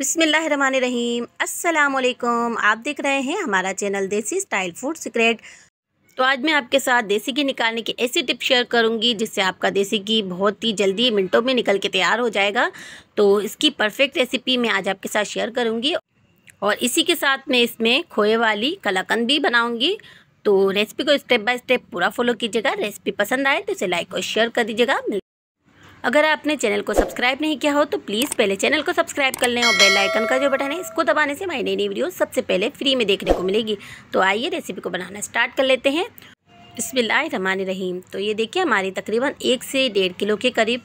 बिसमीम असलकुम आप देख रहे हैं हमारा चैनल देसी स्टाइल फूड सीक्रेट तो आज मैं आपके साथ देसी घी निकालने की ऐसी टिप शेयर करूंगी जिससे आपका देसी घी बहुत ही जल्दी मिनटों में निकल के तैयार हो जाएगा तो इसकी परफेक्ट रेसिपी मैं आज आपके साथ शेयर करूंगी और इसी के साथ मैं इसमें खोए वाली कलाकंद भी बनाऊंगी तो रेसिपी को स्टेप बाय स्टेप पूरा फॉलो कीजिएगा रेसिपी पसंद आए तो इसे लाइक और शेयर कर दीजिएगा अगर आपने चैनल को सब्सक्राइब नहीं किया हो तो प्लीज़ पहले चैनल को सब्सक्राइब कर लें और बेल आइकन का जो बटन है इसको दबाने से हमारी नई नई वीडियो सबसे पहले फ्री में देखने को मिलेगी तो आइए रेसिपी को बनाना स्टार्ट कर लेते हैं बसमान रहीम तो ये देखिए हमारी तकरीबन एक से डेढ़ किलो के करीब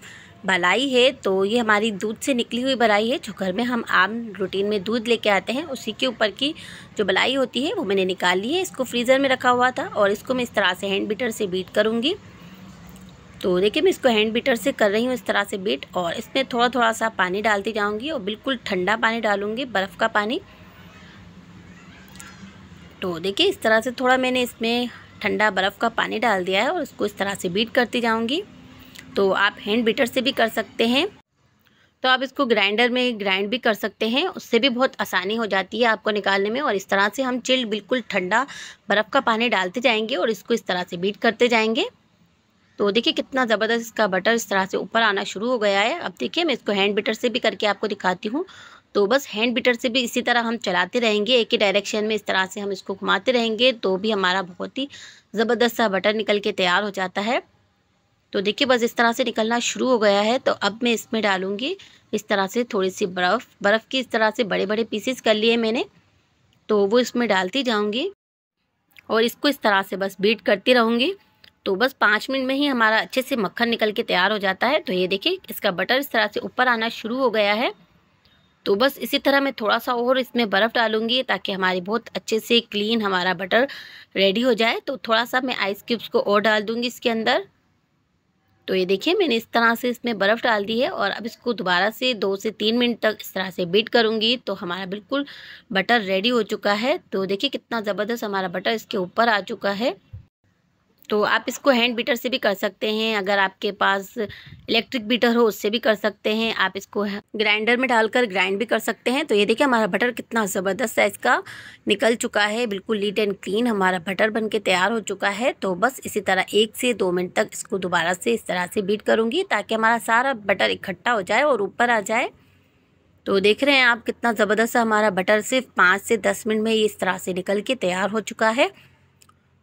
भलाई है तो ये हमारी दूध से निकली हुई भलाई है जो घर में हम आम रूटीन में दूध लेके आते हैं उसी के ऊपर की जो भलाई होती है वो मैंने निकाल ली है इसको फ्रीज़र में रखा हुआ था और इसको मैं इस तरह से हैंड बीटर से बीट करूँगी तो देखिए मैं इसको हैंड बीटर से कर रही हूँ इस तरह से बीट और इसमें थोड़ा थोड़ा सा पानी डालती जाऊँगी और बिल्कुल ठंडा पानी डालूँगी बर्फ़ का पानी तो देखिए इस तरह से थोड़ा मैंने इसमें ठंडा बर्फ़ का पानी डाल दिया है और इसको इस तरह से बीट करती जाऊँगी तो आप हैंड बीटर से भी कर सकते हैं तो आप इसको ग्राइंडर में ग्राइंड भी कर सकते हैं उससे भी बहुत आसानी हो जाती है आपको निकालने में और इस तरह से हम चिल्ड बिल्कुल ठंडा बर्फ़ का पानी डालते जाएंगे और इसको इस तरह से बीट करते जाएंगे तो देखिए कितना ज़बरदस्त इसका बटर इस तरह से ऊपर आना शुरू हो गया है अब देखिए मैं इसको हैंड बीटर से भी करके आपको दिखाती हूँ तो बस हैंड बीटर से भी इसी तरह हम चलाते रहेंगे एक ही डायरेक्शन में इस तरह से हम इसको घुमाते रहेंगे तो भी हमारा बहुत ही ज़बरदस्त सा बटर निकल के तैयार हो जाता है तो देखिए बस इस तरह से निकलना शुरू हो गया है तो अब मैं इसमें डालूँगी इस तरह से थोड़ी सी बर्फ़ बर्फ़ की इस तरह से बड़े बड़े पीसेस कर लिए मैंने तो वो इसमें डालती जाऊँगी और इसको इस तरह से बस बीट करती रहूँगी तो बस पाँच मिनट में ही हमारा अच्छे से मक्खन निकल के तैयार हो जाता है तो ये देखिए इसका बटर इस तरह से ऊपर आना शुरू हो गया है तो बस इसी तरह मैं थोड़ा सा और इसमें बर्फ़ डालूंगी ताकि हमारी बहुत अच्छे से क्लीन हमारा बटर रेडी हो जाए तो थोड़ा सा मैं आइस क्यूब्स को और डाल दूंगी इसके अंदर तो ये देखिए मैंने इस तरह से इसमें बर्फ़ डाल दी है और अब इसको दोबारा से दो से तीन मिनट तक इस तरह से बीट करूँगी तो हमारा बिल्कुल बटर रेडी हो चुका है तो देखिए कितना ज़बरदस्त हमारा बटर इसके ऊपर आ चुका है तो आप इसको हैंड बीटर से भी कर सकते हैं अगर आपके पास इलेक्ट्रिक बीटर हो उससे भी कर सकते हैं आप इसको ग्राइंडर में डालकर ग्राइंड भी कर सकते हैं तो ये देखिए हमारा बटर कितना ज़बरदस्त साइज़ का निकल चुका है बिल्कुल लीट एंड क्लीन हमारा बटर बन के तैयार हो चुका है तो बस इसी तरह एक से दो मिनट तक इसको दोबारा से इस तरह से बीट करूँगी ताकि हमारा सारा बटर इकट्ठा हो जाए और ऊपर आ जाए तो देख रहे हैं आप कितना ज़बरदस्त हमारा बटर सिर्फ पाँच से दस मिनट में इस तरह से निकल के तैयार हो चुका है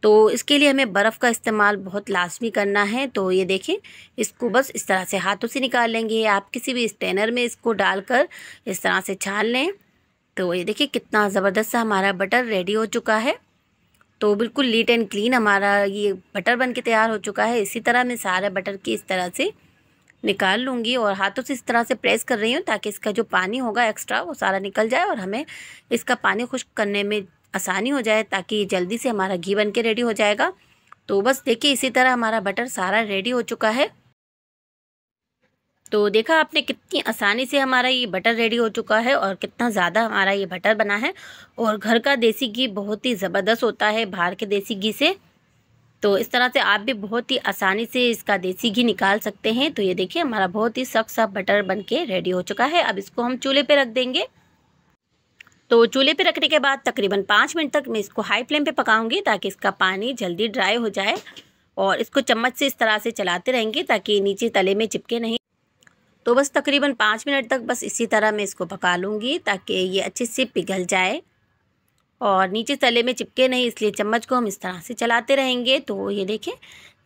तो इसके लिए हमें बर्फ़ का इस्तेमाल बहुत लाजमी करना है तो ये देखें इसको बस इस तरह से हाथों से निकाल लेंगे आप किसी भी स्टेनर में इसको डालकर इस तरह से छान लें तो ये देखिए कितना ज़बरदस्त सा हमारा बटर रेडी हो चुका है तो बिल्कुल लीट एंड क्लीन हमारा ये बटर बन के तैयार हो चुका है इसी तरह मैं सारे बटर की इस तरह से निकाल लूँगी और हाथों से इस तरह से प्रेस कर रही हूँ ताकि इसका जो पानी होगा एक्स्ट्रा वो सारा निकल जाए और हमें इसका पानी खुश्क करने में आसानी हो जाए ताकि जल्दी से हमारा घी बन के रेडी हो जाएगा तो बस देखिए इसी तरह हमारा बटर सारा रेडी हो चुका है तो देखा आपने कितनी आसानी से हमारा ये बटर रेडी हो चुका है और कितना ज़्यादा हमारा ये बटर बना है और घर का देसी घी बहुत ही ज़बरदस्त होता है बाहर के देसी घी से तो इस तरह से आप भी बहुत ही आसानी से इसका देसी घी निकाल सकते हैं तो ये देखिए हमारा बहुत ही सख्त सा बटर बन के रेडी हो चुका है अब इसको हम चूल्हे पे रख देंगे तो चूल्हे पे रखने के बाद तकरीबन पाँच मिनट तक मैं इसको हाई फ्लेम पे पकाऊंगी ताकि इसका पानी जल्दी ड्राई हो जाए और इसको चम्मच से इस तरह से चलाते रहेंगे ताकि नीचे तले में चिपके नहीं तो बस तकरीबन पाँच मिनट तक बस इसी तरह मैं इसको पका लूँगी ताकि ये अच्छे से पिघल जाए और नीचे तले में चिपके नहीं इसलिए चम्मच को हम इस तरह से चलाते रहेंगे तो ये देखें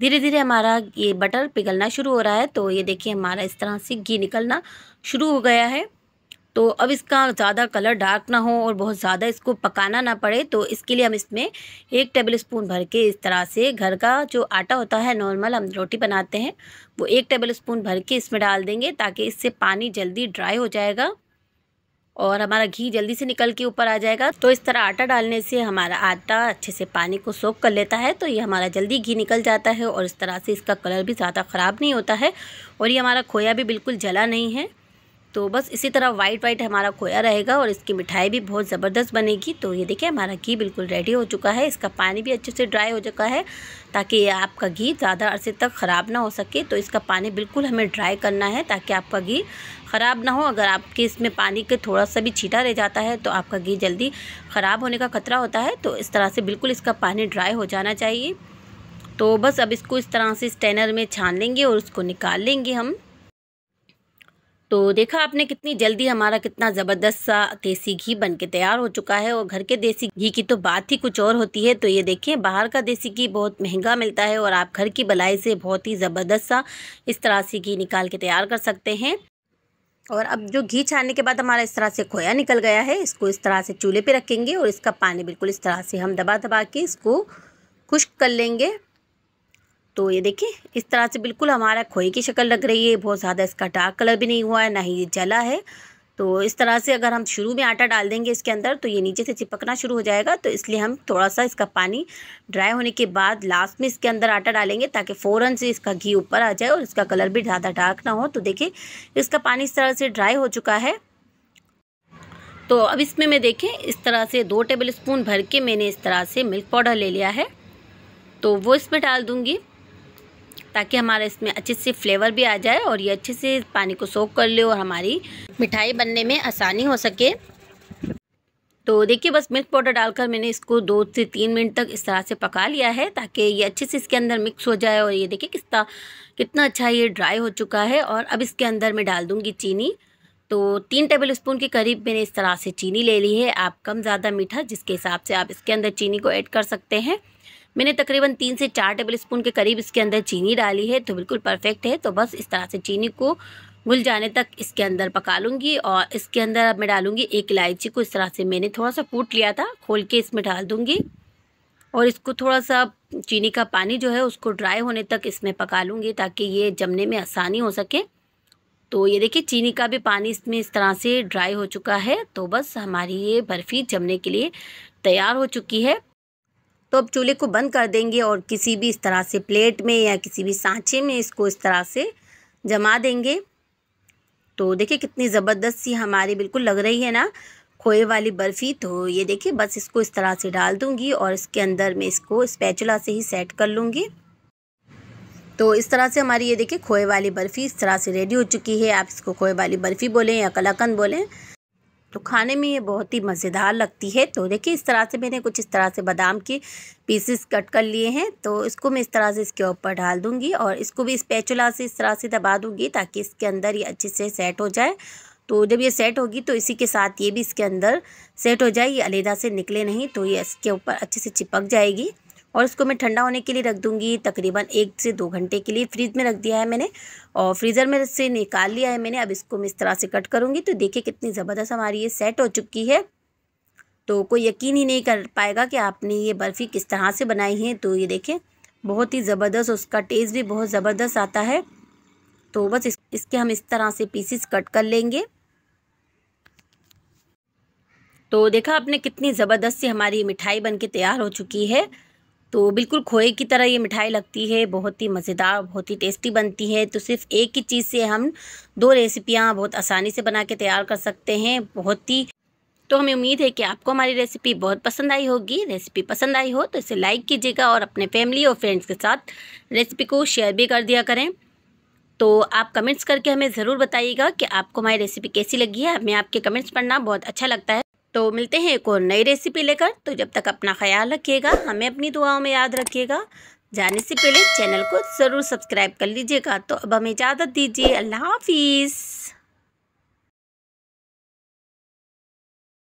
धीरे धीरे हमारा ये बटर पिघलना शुरू हो रहा है तो ये देखिए हमारा इस तरह से घी निकलना शुरू हो गया है तो अब इसका ज़्यादा कलर डार्क ना हो और बहुत ज़्यादा इसको पकाना ना पड़े तो इसके लिए हम इसमें एक टेबल स्पून भर के इस तरह से घर का जो आटा होता है नॉर्मल हम रोटी बनाते हैं वो एक टेबल स्पून भर के इसमें डाल देंगे ताकि इससे पानी जल्दी ड्राई हो जाएगा और हमारा घी जल्दी से निकल के ऊपर आ जाएगा तो इस तरह आटा डालने से हमारा आटा अच्छे से पानी को सोख कर लेता है तो ये हमारा जल्दी घी निकल जाता है और इस तरह से इसका कलर भी ज़्यादा ख़राब नहीं होता है और ये हमारा खोया भी बिल्कुल जला नहीं है तो बस इसी तरह वाइट वाइट हमारा खोया रहेगा और इसकी मिठाई भी बहुत ज़बरदस्त बनेगी तो ये देखिए हमारा घी बिल्कुल रेडी हो चुका है इसका पानी भी अच्छे से ड्राई हो चुका है ताकि आपका घी ज़्यादा अरसे तक ख़राब ना हो सके तो इसका पानी बिल्कुल हमें ड्राई करना है ताकि आपका घी ख़राब ना हो अगर आपके इसमें पानी के थोड़ा सा भी छीटा रह जाता है तो आपका घी जल्दी ख़राब होने का खतरा होता है तो इस तरह से बिल्कुल इसका पानी ड्राई हो जाना चाहिए तो बस अब इसको इस तरह से स्टेनर में छान लेंगे और उसको निकाल लेंगे हम तो देखा आपने कितनी जल्दी हमारा कितना ज़बरदस्त सा देसी घी बन के तैयार हो चुका है और घर के देसी घी की तो बात ही कुछ और होती है तो ये देखिए बाहर का देसी घी बहुत महंगा मिलता है और आप घर की भलाई से बहुत ही ज़बरदस्त सा इस तरह से घी निकाल के तैयार कर सकते हैं और अब जो घी छानने के बाद हमारा इस तरह से खोया निकल गया है इसको इस तरह से चूल्हे पर रखेंगे और इसका पानी बिल्कुल इस तरह से हम दबा दबा के इसको खुश्क कर लेंगे तो ये देखिए इस तरह से बिल्कुल हमारा खोए की शक्ल लग रही है बहुत ज़्यादा इसका डार्क कलर भी नहीं हुआ है ना ही ये जला है तो इस तरह से अगर हम शुरू में आटा डाल देंगे इसके अंदर तो ये नीचे से चिपकना शुरू हो जाएगा तो इसलिए हम थोड़ा सा इसका पानी ड्राई होने के बाद लास्ट में इसके अंदर आटा डालेंगे ताकि फ़ौरन से इसका घी ऊपर आ जाए और इसका कलर भी ज़्यादा डार्क ना हो तो देखिए इसका पानी इस तरह से ड्राई हो चुका है तो अब इसमें मैं देखें इस तरह से दो टेबल स्पून भर के मैंने इस तरह से मिल्क पाउडर ले लिया है तो वो इसमें डाल दूँगी ताकि हमारा इसमें अच्छे से फ्लेवर भी आ जाए और ये अच्छे से पानी को सोख कर ले और हमारी मिठाई बनने में आसानी हो सके तो देखिए बस मिल्क पाउडर डालकर मैंने इसको दो से तीन मिनट तक इस तरह से पका लिया है ताकि ये अच्छे से इसके अंदर मिक्स हो जाए और ये देखिए किस कितना अच्छा ये ड्राई हो चुका है और अब इसके अंदर मैं डाल दूँगी चीनी तो तीन टेबल स्पून के करीब मैंने इस तरह से चीनी ले ली है आप कम ज़्यादा मीठा जिसके हिसाब से आप इसके अंदर चीनी को ऐड कर सकते हैं मैंने तकरीबन तीन से चार टेबल स्पून के करीब इसके अंदर चीनी डाली है तो बिल्कुल परफेक्ट है तो बस इस तरह से चीनी को घुल जाने तक इसके अंदर पका लूँगी और इसके अंदर अब मैं डालूँगी एक इलायची को इस तरह से मैंने थोड़ा सा कूट लिया था खोल के इसमें डाल दूँगी और इसको थोड़ा सा चीनी का पानी जो है उसको ड्राई होने तक इसमें पका लूँगी ताकि ये जमने में आसानी हो सके तो ये देखिए चीनी का भी पानी इसमें इस तरह से ड्राई हो चुका है तो बस हमारी ये बर्फ़ी जमने के लिए तैयार हो चुकी है तो अब चूल्हे को बंद कर देंगे और किसी भी इस तरह से प्लेट में या किसी भी सांचे में इसको इस तरह से जमा देंगे तो देखिए कितनी ज़बरदस्त सी हमारी बिल्कुल लग रही है ना खोए वाली बर्फ़ी तो ये देखिए बस इसको इस तरह से डाल दूँगी और इसके अंदर मैं इसको स्पैचुला से ही सेट कर लूँगी तो इस तरह से हमारी ये देखिए खोए वाली बर्फ़ी इस तरह से रेडी हो चुकी है आप इसको खोए वाली बर्फ़ी बोलें या कलाकंद बोलें तो खाने में ये बहुत ही मज़ेदार लगती है तो देखिए इस तरह से मैंने कुछ इस तरह से बादाम के पीसेस कट कर लिए हैं तो इसको मैं इस तरह से इसके ऊपर डाल दूँगी और इसको भी स्पैचुला से इस तरह से दबा दूँगी ताकि इसके अंदर ये अच्छे से सेट हो जाए तो जब ये सेट होगी तो इसी के साथ ये भी इसके अंदर सेट हो जाए ये अलहदा से निकले नहीं तो ये इसके ऊपर अच्छे से चिपक जाएगी और इसको मैं ठंडा होने के लिए रख दूँगी तकरीबन एक से दो घंटे के लिए फ्रिज में रख दिया है मैंने और फ्रीज़र में से निकाल लिया है मैंने अब इसको मैं इस तरह से कट करूँगी तो देखिए कितनी ज़बरदस्त हमारी ये सेट हो चुकी है तो कोई यकीन ही नहीं कर पाएगा कि आपने ये बर्फ़ी किस तरह से बनाई है तो ये देखें बहुत ही ज़बरदस्त उसका टेस्ट भी बहुत ज़बरदस्त आता है तो बस इस, इसके हम इस तरह से पीसीस कट कर लेंगे तो देखा आपने कितनी ज़बरदस्त सी हमारी मिठाई बन के तैयार हो चुकी है तो बिल्कुल खोए की तरह ये मिठाई लगती है बहुत ही मज़ेदार बहुत ही टेस्टी बनती है तो सिर्फ एक ही चीज़ से हम दो रेसिपियाँ बहुत आसानी से बना के तैयार कर सकते हैं बहुत ही तो हमें उम्मीद है कि आपको हमारी रेसिपी बहुत पसंद आई होगी रेसिपी पसंद आई हो तो इसे लाइक कीजिएगा और अपने फैमिली और फ्रेंड्स के साथ रेसिपी को शेयर भी कर दिया करें तो आप कमेंट्स करके हमें ज़रूर बताइएगा कि आपको हमारी रेसिपी कैसी लगी है हमें आपके कमेंट्स पढ़ना बहुत अच्छा लगता है तो मिलते हैं एक और नई रेसिपी लेकर तो जब तक अपना ख्याल रखिएगा हमें अपनी दुआओं में याद रखिएगा जाने से पहले चैनल को ज़रूर सब्सक्राइब कर लीजिएगा तो अब हमें इजाज़त दीजिए अल्लाह हाफिज़